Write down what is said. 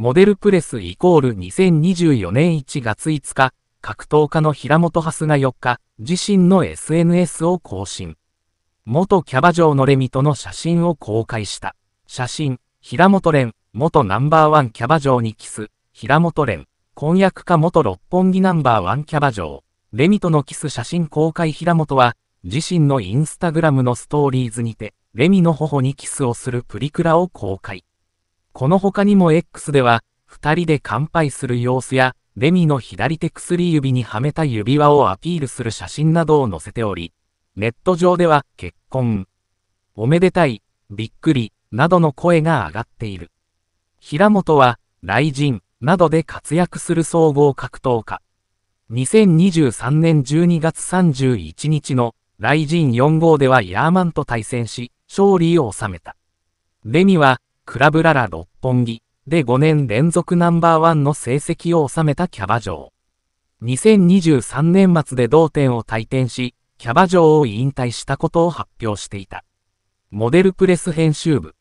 モデルプレスイコール2024年1月5日、格闘家の平本ハスが4日、自身の SNS を更新。元キャバ嬢のレミとの写真を公開した。写真、平本蓮、元ナンバーワンキャバ嬢にキス、平本蓮、婚約家元六本木ナンバーワンキャバ嬢、レミとのキス写真公開平本は、自身のインスタグラムのストーリーズにて、レミの頬にキスをするプリクラを公開。この他にも X では、二人で乾杯する様子や、レミの左手薬指にはめた指輪をアピールする写真などを載せており、ネット上では結婚、おめでたい、びっくり、などの声が上がっている。平本は、雷神、などで活躍する総合格闘家。2023年12月31日の、雷神4号ではヤーマンと対戦し、勝利を収めた。レミは、クラブララ六本木で5年連続ナンバーワンの成績を収めたキャバ嬢。2023年末で同店を退店し、キャバ嬢を引退したことを発表していた。モデルプレス編集部。